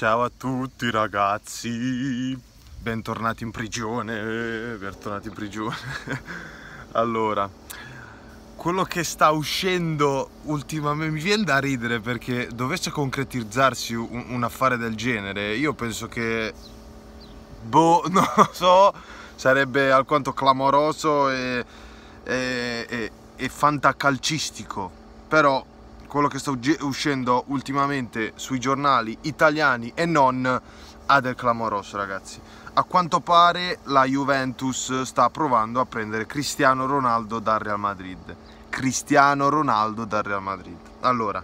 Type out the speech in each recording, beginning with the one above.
Ciao a tutti ragazzi, bentornati in prigione, bentornati in prigione. allora, quello che sta uscendo ultimamente mi viene da ridere perché dovesse concretizzarsi un, un affare del genere, io penso che, boh, non lo so, sarebbe alquanto clamoroso e, e, e, e fantacalcistico, però quello che sta uscendo ultimamente sui giornali italiani e non ha del clamoroso ragazzi a quanto pare la Juventus sta provando a prendere Cristiano Ronaldo dal Real Madrid Cristiano Ronaldo dal Real Madrid allora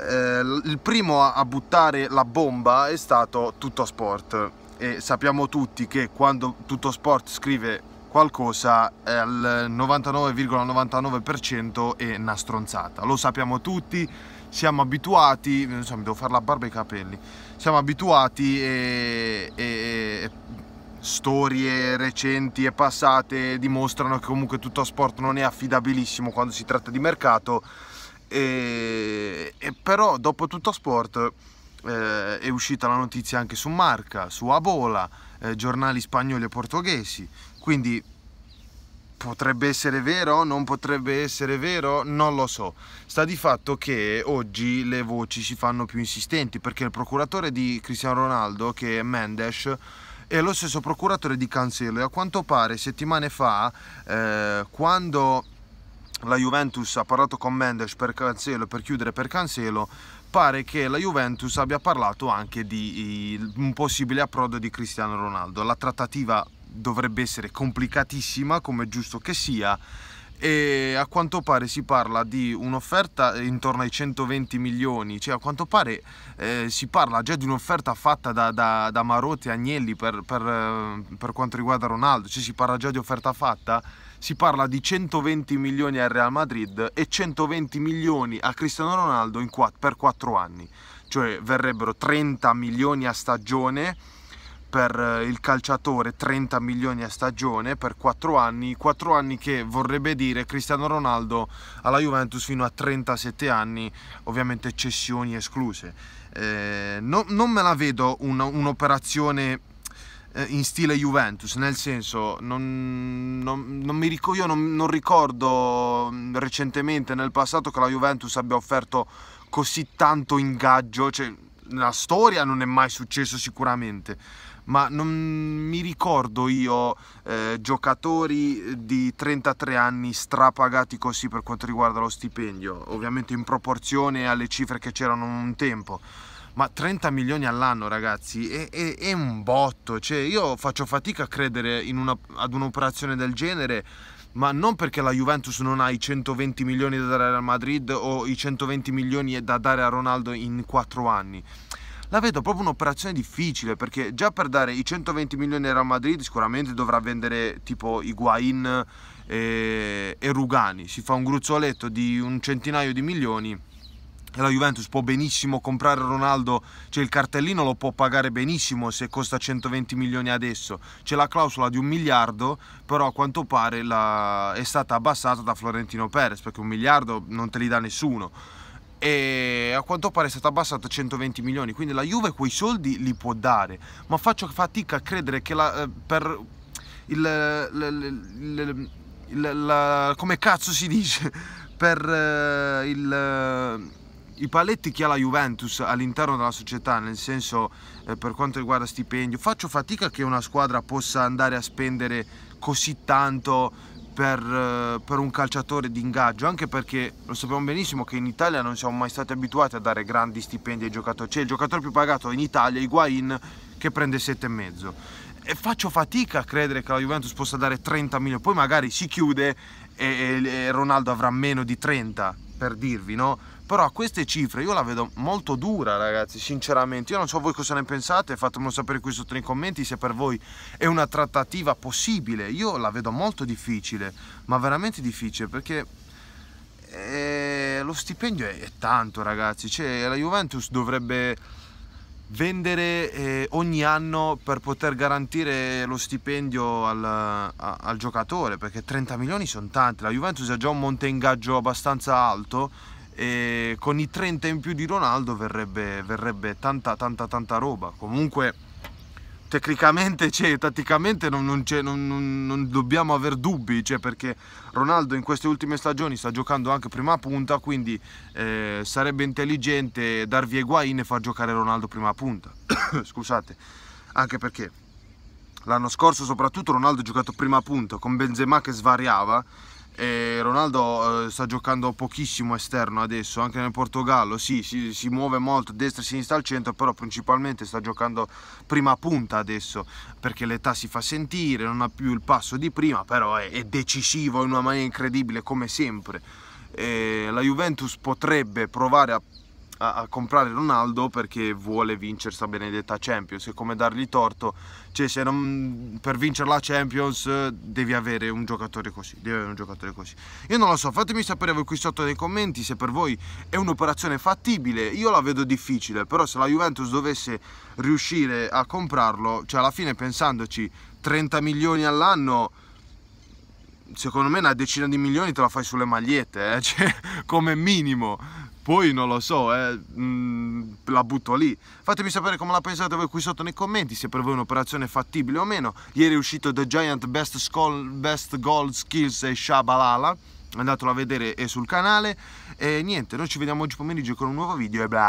eh, il primo a, buttare la bomba è stato Tutto Sport e sappiamo tutti che quando Tutto Sport scrive qualcosa al 99,99% ,99 è una stronzata. Lo sappiamo tutti, siamo abituati, insomma devo fare la barba e i capelli, siamo abituati e, e storie recenti e passate dimostrano che comunque tutto sport non è affidabilissimo quando si tratta di mercato, e, e però dopo tutto sport... Eh, è uscita la notizia anche su Marca, su Abola, eh, giornali spagnoli e portoghesi, quindi potrebbe essere vero, non potrebbe essere vero, non lo so. Sta di fatto che oggi le voci si fanno più insistenti perché il procuratore di Cristiano Ronaldo, che è Mendes, è lo stesso procuratore di Cancelo e a quanto pare settimane fa, eh, quando la Juventus ha parlato con Mendes per Cancelo, per chiudere per Cancelo, pare che la Juventus abbia parlato anche di un possibile approdo di Cristiano Ronaldo. La trattativa dovrebbe essere complicatissima come giusto che sia e a quanto pare si parla di un'offerta intorno ai 120 milioni, cioè a quanto pare eh, si parla già di un'offerta fatta da, da, da, Marotti e Agnelli per, per, eh, per, quanto riguarda Ronaldo, cioè si parla già di offerta fatta, si parla di 120 milioni al Real Madrid e 120 milioni a Cristiano Ronaldo in, per 4 anni, cioè verrebbero 30 milioni a stagione per eh, il calciatore 30 milioni a stagione per 4 anni, 4 anni che vorrebbe dire Cristiano Ronaldo alla Juventus fino a 37 anni, ovviamente cessioni escluse. Eh, no, non me la vedo un'operazione un eh, in stile Juventus, nel senso non, non, non ricordo, io non ricordo recentemente nel passato che la Juventus abbia offerto così tanto ingaggio, cioè, nella storia non è mai successo sicuramente ma non mi ricordo io eh, giocatori eh, di 33 anni strapagati così per quanto riguarda lo stipendio, ovviamente in proporzione alle cifre che c'erano un tempo ma 30 milioni all'anno ragazzi è, è, è, un botto cioè io faccio fatica a credere una, ad un'operazione del genere ma non perché la Juventus non ha i 120 milioni da dare al Madrid o i 120 milioni da dare a Ronaldo in 4 anni la vedo proprio un'operazione difficile perché già per dare i 120 milioni al Real Madrid sicuramente dovrà vendere tipo Higuain e, e Rugani, si fa un gruzzoletto di un centinaio di milioni e la Juventus può benissimo comprare Ronaldo, cioè il cartellino lo può pagare benissimo se costa 120 milioni adesso, c'è la clausola di un miliardo, però a quanto pare la... è stata abbassata da Florentino Perez perché un miliardo non te li dà nessuno e a quanto pare è stata abbassata a 120 milioni, quindi la Juve quei soldi li può dare, ma faccio fatica a credere che la, eh, per il, il, il, la, come cazzo si dice, per eh, il i paletti che ha la Juventus all'interno della società, nel senso eh, per quanto riguarda stipendio, faccio fatica che una squadra possa andare a spendere così tanto per, eh, per, un calciatore di ingaggio, anche perché lo sappiamo benissimo che in Italia non siamo mai stati abituati a dare grandi stipendi ai giocatori. C'è cioè, il giocatore più pagato in Italia, Higuain, che prende 7,5. E faccio fatica a credere che la Juventus possa dare 30 milioni, poi magari si chiude e, e, e Ronaldo avrà meno di 30, per dirvi, no? però a queste cifre io la vedo molto dura ragazzi sinceramente io non so voi cosa ne pensate fatemelo sapere qui sotto nei commenti se per voi è una trattativa possibile io la vedo molto difficile ma veramente difficile perché eh, lo stipendio è, è tanto ragazzi cioè, la Juventus dovrebbe vendere eh, ogni anno per poter garantire lo stipendio al, a, al giocatore perché 30 milioni sono tanti la Juventus ha già un monte ingaggio abbastanza alto e con i 30 in più di Ronaldo verrebbe, verrebbe tanta tanta tanta roba comunque tecnicamente cioè, tatticamente non, non, non, non, dobbiamo aver dubbi cioè, perché Ronaldo in queste ultime stagioni sta giocando anche prima punta quindi eh, sarebbe intelligente darvi Higuain e far giocare Ronaldo prima punta scusate anche perché l'anno scorso soprattutto Ronaldo ha giocato prima punta con Benzema che svariava e Ronaldo eh, sta giocando pochissimo esterno adesso, anche nel Portogallo, sì, si, si, muove molto destra e sinistra al centro, però principalmente sta giocando prima punta adesso, perché l'età si fa sentire, non ha più il passo di prima, però è, è decisivo in una maniera incredibile come sempre. E la Juventus potrebbe provare a a, a comprare Ronaldo perché vuole vincere sta benedetta Champions e come dargli torto cioè se non, per vincere la Champions eh, devi avere un giocatore così devi avere un giocatore così io non lo so fatemi sapere voi qui sotto nei commenti se per voi è un'operazione fattibile io la vedo difficile però se la Juventus dovesse riuscire a comprarlo cioè alla fine pensandoci 30 milioni all'anno secondo me una decina di milioni te la fai sulle magliette, eh? cioè, come minimo poi non lo so, eh, mh, mm, la butto lì. Fatemi sapere come la pensate voi qui sotto nei commenti, se per voi è un'operazione fattibile o meno. Ieri è uscito The Giant Best, Skull, Best Gold Skills e Shabalala, andatelo a vedere è sul canale. E niente, noi ci vediamo oggi pomeriggio con un nuovo video e bla.